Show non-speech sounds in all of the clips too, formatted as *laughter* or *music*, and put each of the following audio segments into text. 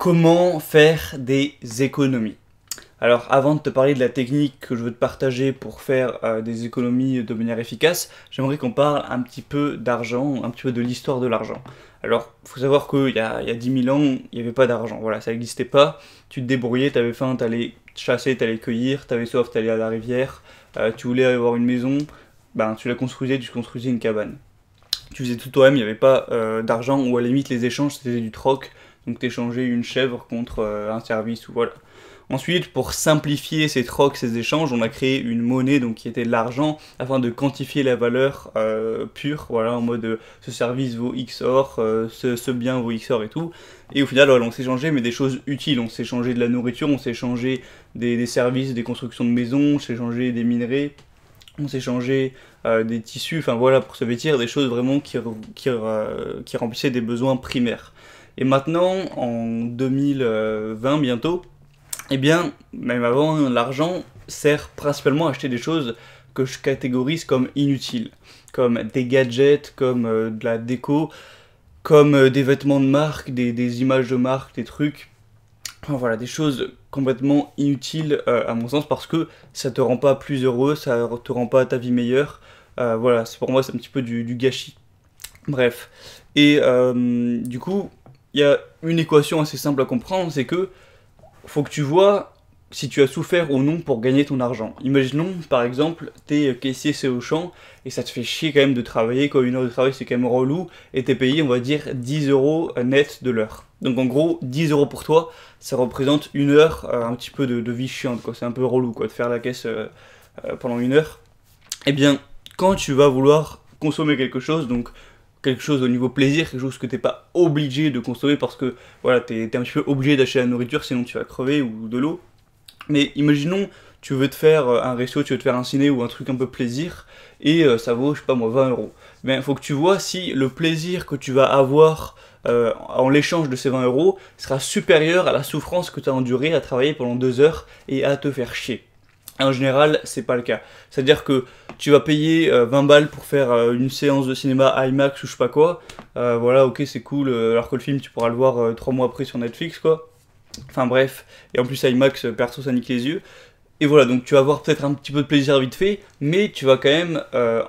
Comment faire des économies Alors avant de te parler de la technique que je veux te partager pour faire euh, des économies de manière efficace, j'aimerais qu'on parle un petit peu d'argent, un petit peu de l'histoire de l'argent. Alors il faut savoir qu'il y, y a, 10 000 ans, il n'y avait pas d'argent, voilà, ça n'existait pas. Tu te débrouillais, tu avais faim, tu allais chasser, tu allais cueillir, tu avais soif, tu allais à la rivière, euh, tu voulais avoir une maison, ben tu la construisais, tu construisais une cabane. Tu faisais tout toi-même, il n'y avait pas euh, d'argent, ou à la limite les échanges c'était du troc, donc t'échanger une chèvre contre euh, un service ou voilà. Ensuite, pour simplifier ces trocs, ces échanges, on a créé une monnaie donc qui était de l'argent afin de quantifier la valeur euh, pure, voilà, en mode euh, ce service vaut X or, ce, bien vaut X or et tout. Et au final, on s'est changé, mais des choses utiles. On s'est changé de la nourriture, on s'est changé des, services, des constructions de maisons, on s'est changé des minerais, on s'est changé des tissus, enfin voilà, pour se vêtir, des choses vraiment qui remplissaient des besoins primaires. Et maintenant, en 2020 bientôt, eh bien, même avant, l'argent sert principalement à acheter des choses que je catégorise comme inutiles, comme des gadgets, comme euh, de la déco, comme euh, des vêtements de marque, des, images de marque, des trucs. Enfin, voilà, des choses complètement inutiles euh, à mon sens parce que ça te rend pas plus heureux, ça te rend pas ta vie meilleure. voilà, c'est pour moi c'est un petit peu du gâchis. Bref. Et du coup, il y a une équation assez simple à comprendre, c'est que faut que tu vois si tu as souffert ou non pour gagner ton argent. Imaginons par exemple, t'es caissier au champ. et ça te fait chier quand même de travailler, quoi, une heure de travail c'est quand même relou et t'es payé on va dire 10 euros net de l'heure. Donc en gros 10 euros pour toi ça représente une heure euh, un petit peu de, vie chiante quoi, c'est un peu relou quoi de faire la caisse euh, euh, pendant une heure. Eh bien quand tu vas vouloir consommer quelque chose, donc quelque chose au niveau plaisir, quelque chose que t'es pas obligé de consommer parce que voilà, t'es es un petit peu obligé d'acheter la nourriture sinon tu vas crever ou de l'eau. Mais imaginons, tu veux te faire euh, un resto, tu veux te faire un ciné ou un truc un peu plaisir et euh, ça vaut, je sais pas moi, 20 euros. Mais ben, faut que tu vois si le plaisir que tu vas avoir euh, en l'échange de ces 20 euros sera supérieur à la souffrance que tu as endurée à travailler pendant deux heures et à te faire chier. En général, c'est pas le cas. C'est-à-dire que tu vas payer 20 euh, balles pour faire euh, une séance de cinéma IMAX ou je sais pas quoi. Euh, voilà, ok, c'est cool. alors que le film, tu pourras le voir 3 mois après sur Netflix, quoi. Enfin bref. Et en plus, IMAX, perso, ça nique les yeux. Et voilà, donc tu vas avoir peut-être un petit peu de plaisir vite fait, mais tu vas quand même,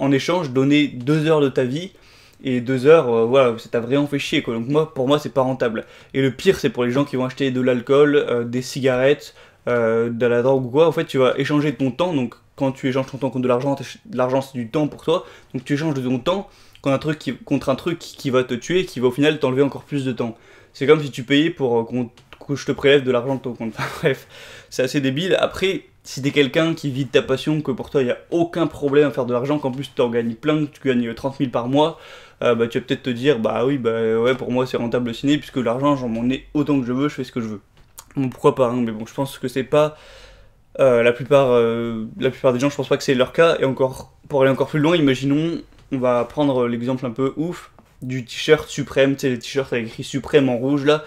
en échange, donner 2 heures de ta vie. Et 2 heures, voilà, ça t'a vraiment fait chier, quoi. Donc moi, pour moi, c'est pas rentable. Et le pire, c'est pour les gens qui vont acheter de l'alcool, des cigarettes, euh, de la drogue ou quoi, en fait, tu vas échanger ton temps. Donc, quand tu échanges ton temps contre de l'argent, l'argent c'est du temps pour toi. Donc, tu échanges de ton temps contre un truc qui, contre un truc qui va te tuer, qui va au final t'enlever encore plus de temps. C'est comme si tu payais pour euh, que je te prélève de l'argent de ton compte. *laughs* bref, c'est assez débile. Après, si t'es quelqu'un qui vit de ta passion, que pour toi il n'y a aucun problème à faire de l'argent, qu'en plus tu en gagnes plein, que tu gagnes 30 000 par mois, euh, bah, tu vas peut-être te dire bah oui, bah ouais, pour moi c'est rentable le ciné, puisque l'argent j'en ai autant que je veux, je fais ce que je veux pourquoi pas, hein, mais bon, je pense que c'est pas. Euh, la, plupart, euh, la plupart des gens, je pense pas que c'est leur cas. Et encore, pour aller encore plus loin, imaginons, on va prendre l'exemple un peu ouf du t-shirt suprême, tu sais, les t-shirts avec écrit suprême en rouge là,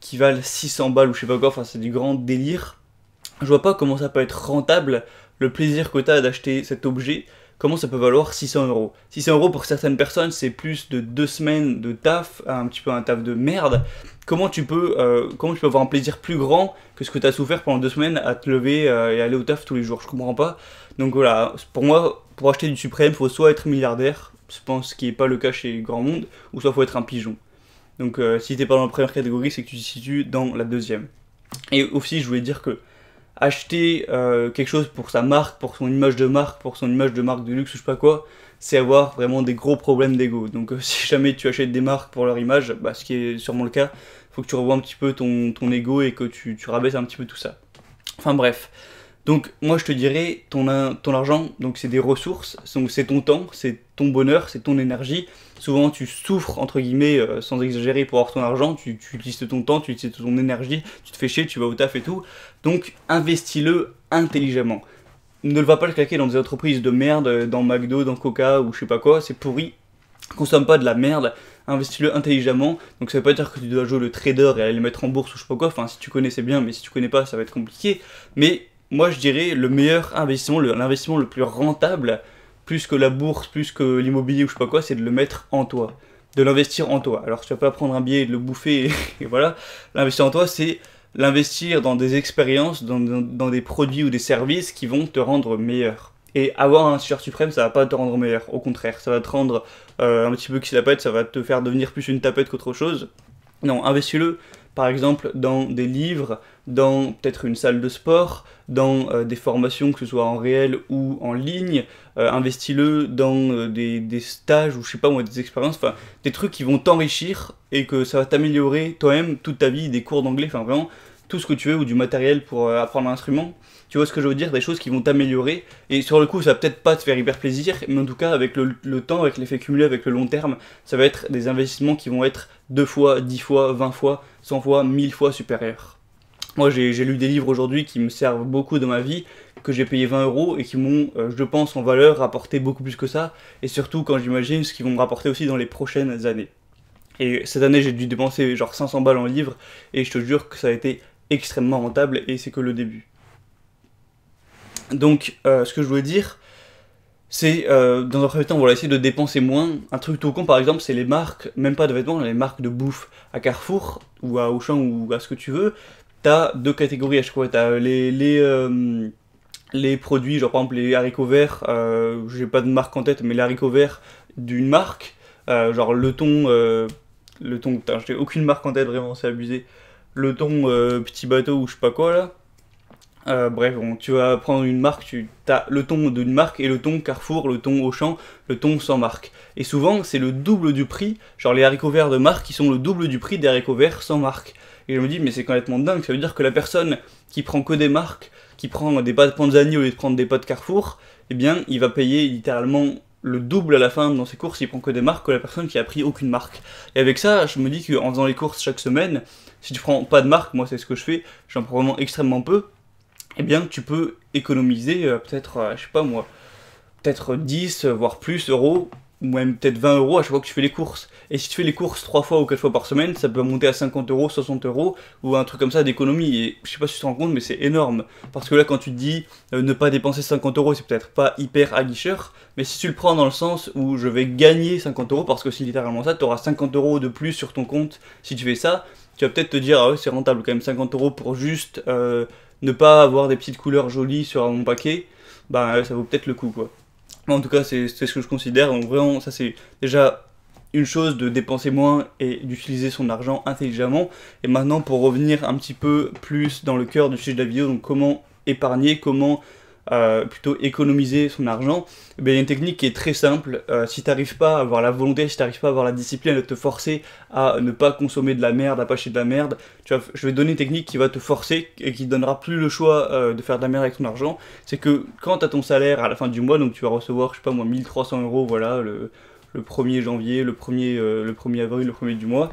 qui valent 600 balles ou je sais pas quoi, enfin c'est du grand délire. Je vois pas comment ça peut être rentable le plaisir que t'as d'acheter cet objet comment ça peut valoir 600 euros 600 euros pour certaines personnes, c'est plus de deux semaines de taf, un petit peu un taf de merde. Comment tu peux, euh, comment tu peux avoir un plaisir plus grand que ce que tu as souffert pendant deux semaines à te lever euh, et aller au taf tous les jours Je comprends pas. Donc voilà, pour moi, pour acheter du suprême, faut soit être milliardaire, je pense, ce qui n'est pas le cas chez grand monde, ou soit faut être un pigeon. Donc euh, si si n'es pas dans la première catégorie, c'est que tu te situes dans la deuxième. Et aussi, je voulais dire que acheter euh, quelque chose pour sa marque, pour son image de marque, pour son image de marque de luxe ou je sais pas quoi, c'est avoir vraiment des gros problèmes d'ego. Donc euh, *laughs* si jamais tu achètes des marques pour leur image, bah, ce qui est sûrement le cas, faut que tu revois un petit peu ton, ton ego et que tu, tu rabaisses un petit peu tout ça. Enfin bref. Donc moi je te dirais, ton, ton argent, donc c'est des ressources, c'est ton temps, c'est ton bonheur, c'est ton énergie. Souvent tu souffres, entre guillemets, euh, sans exagérer pour avoir ton argent, tu, utilises ton temps, tu utilises ton énergie, tu te fais chier, tu vas au taf et tout. Donc investis-le intelligemment. Ne le va pas le claquer dans des entreprises de merde, euh, dans McDo, dans Coca ou je sais pas quoi, c'est pourri. Consomme pas de la merde, investis-le intelligemment. Donc ça veut pas dire que tu dois jouer le trader et aller le mettre en bourse ou je sais pas quoi. Enfin, si tu connais, c'est bien, mais si tu connais pas, ça va être compliqué. Mais moi je dirais le meilleur investissement, l'investissement le, plus rentable, plus que la bourse, plus que l'immobilier ou je sais pas quoi, c'est de le mettre en toi, de l'investir en toi. Alors tu vas pas prendre un billet et de le bouffer *laughs* et, voilà, l'investir en toi c'est l'investir dans des expériences, dans, des produits ou des services qui vont te rendre meilleur. Et avoir un sueur suprême, ça va pas te rendre meilleur, au contraire, ça va te rendre euh, un petit peu qui pète, ça va te faire devenir plus une tapette qu'autre chose. Non, investis-le par exemple dans des livres, dans peut-être une salle de sport, dans euh, des formations, que ce soit en réel ou en ligne. Euh, investis-le dans euh, des, stages ou je sais pas moi, des expériences, enfin des trucs qui vont t'enrichir et que ça va t'améliorer toi-même toute ta vie, des cours d'anglais, enfin vraiment tout ce que tu veux ou du matériel pour apprendre un instrument. Tu vois ce que je veux dire Des choses qui vont t'améliorer. Et sur le coup, ça va peut-être pas te faire hyper plaisir, mais en tout cas, avec le, temps, avec l'effet cumulé, avec le long terme, ça va être des investissements qui vont être deux fois, 10 fois, 20 fois, cent fois, mille fois supérieurs. Moi, j'ai lu des livres aujourd'hui qui me servent beaucoup dans ma vie, que j'ai payé 20 euros et qui m'ont, euh, je pense, en valeur rapporté beaucoup plus que ça, et surtout quand j'imagine ce qu'ils vont me rapporter aussi dans les prochaines années. Et cette année, j'ai dû dépenser genre 500 balles en livres, et je te jure que ça a été extrêmement rentable, et c'est que le début. Donc, euh, ce que je voulais dire, c'est euh, dans un premier temps, voilà, essayer de dépenser moins. Un truc tout con, par exemple, c'est les marques, même pas de vêtements, les marques de bouffe à Carrefour ou à Auchan ou à ce que tu veux t'as deux catégories à chaque fois. T'as euh, les, euh, les, produits, genre par exemple les haricots verts, euh, j'ai pas de marque en tête, mais les haricots verts d'une marque, genre le ton le ton... putain, j'ai aucune marque en tête vraiment, c'est abusé. Le ton petit bateau ou je sais pas quoi là, euh, bref, bon, tu vas prendre une marque, tu as le ton d'une marque et le ton Carrefour, le ton Auchan, le ton sans marque. Et souvent, c'est le double du prix, genre les haricots verts de marque, qui sont le double du prix des haricots verts sans marque. Et je me dis, mais c'est complètement dingue, ça veut dire que la personne qui prend que des marques, qui prend des pâtes Panzani au lieu de prendre des de Carrefour, eh bien, il va payer littéralement le double à la fin dans ses courses, il prend que des marques que la personne qui a pris aucune marque. Et avec ça, je me dis qu'en faisant les courses chaque semaine, si tu prends pas de marque, moi c'est ce que je fais, j'en prends vraiment extrêmement peu, eh bien tu peux économiser euh, peut-être, euh, je sais pas moi, peut-être 10, euh, voire plus euros, ou même peut-être 20 euros à chaque fois que tu fais les courses. Et si tu fais les courses 3 fois ou 4 fois par semaine, ça peut monter à 50 euros, 60 euros, ou un truc comme ça d'économie. Et je sais pas si tu te rends compte, mais c'est énorme. Parce que là, quand tu te dis ne pas dépenser 50 euros, c'est peut-être pas hyper aguicheur, mais si tu le prends dans le sens où je vais gagner 50 euros, parce que c'est littéralement ça, tu auras 50 euros de plus sur ton compte si tu fais ça, tu vas peut-être te dire ah c'est rentable quand même 50 euros pour juste ne pas avoir des petites couleurs jolies sur mon paquet, bah, ça vaut peut-être le coup. quoi. En tout cas, c'est ce que je considère. Donc, vraiment, ça, c'est déjà une chose de dépenser moins et d'utiliser son argent intelligemment. Et maintenant, pour revenir un petit peu plus dans le cœur du sujet de la vidéo, donc comment épargner, comment euh, plutôt économiser son argent, eh bien, il y a une technique qui est très simple. Euh, si tu n'arrives pas à avoir la volonté, si tu n'arrives pas à avoir la discipline de te forcer à ne pas consommer de la merde, à pas acheter de la merde, tu je vais donner une technique qui va te forcer et qui ne donnera plus le choix euh, de faire de la merde avec ton argent. C'est que quand tu as ton salaire à la fin du mois, donc tu vas recevoir, je sais pas moi, 1300 euros, voilà, le, 1er janvier, le 1er, le 1er avril, le 1er du mois,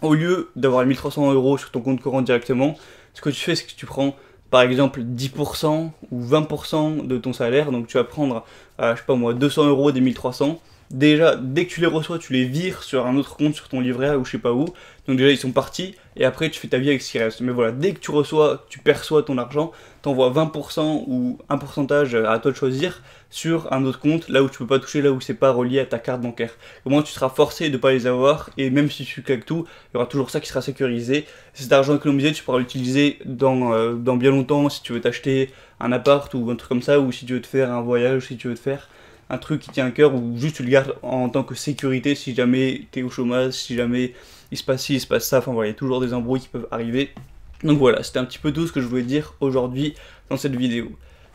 au lieu d'avoir les 1300 euros sur ton compte courant directement, ce que tu fais, c'est que tu prends par exemple 10% ou 20% de ton salaire, donc tu vas prendre, euh, je sais pas moi, 200 euros des 1300, déjà, dès que tu les reçois, tu les vires sur un autre compte, sur ton livret A ou je sais pas où. Donc déjà, ils sont partis et après, tu fais ta vie avec ce qui reste. Mais voilà, dès que tu reçois, tu perçois ton argent, t'envoies 20% ou un pourcentage à toi de choisir sur un autre compte, là où tu peux pas toucher, là où c'est pas relié à ta carte bancaire. Au moins, tu seras forcé de pas les avoir et même si tu claques tout, il y aura toujours ça qui sera sécurisé. Cet argent économisé, tu pourras l'utiliser dans, euh, dans bien longtemps si tu veux t'acheter un appart ou un truc comme ça ou si tu veux te faire un voyage, ou si tu veux te faire un truc qui tient à cœur ou juste tu le gardes en tant que sécurité si jamais es au chômage, si jamais il se passe ci, il se passe ça. Enfin voilà, il y a toujours des embrouilles qui peuvent arriver. Donc voilà, c'était un petit peu tout ce que je voulais dire aujourd'hui dans cette vidéo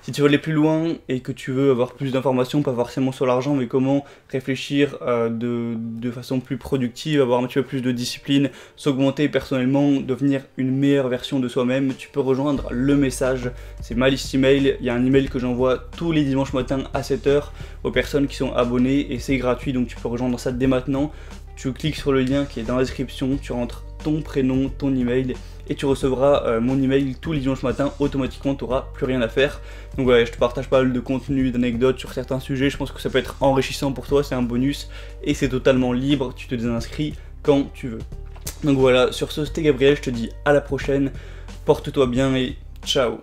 si tu veux aller plus loin et que tu veux avoir plus d'informations, pas forcément sur l'argent, mais comment réfléchir euh, de, de, façon plus productive, avoir un petit peu plus de discipline, s'augmenter personnellement, devenir une meilleure version de soi-même, tu peux rejoindre le message. C'est ma liste email. Il y a un email que j'envoie tous les dimanches matin à 7h aux personnes qui sont abonnées et c'est gratuit, donc tu peux rejoindre ça dès maintenant. Tu cliques sur le lien qui est dans la description, tu rentres ton prénom, ton email et tu recevras euh, mon email tous les dimanches matin automatiquement, tu n'auras plus rien à faire. Donc voilà, je te partage pas mal de contenu, d'anecdotes sur certains sujets, je pense que ça peut être enrichissant pour toi, c'est un bonus et c'est totalement libre, tu te désinscris quand tu veux. Donc voilà, sur ce, c'était Gabriel, je te dis à la prochaine, porte-toi bien et ciao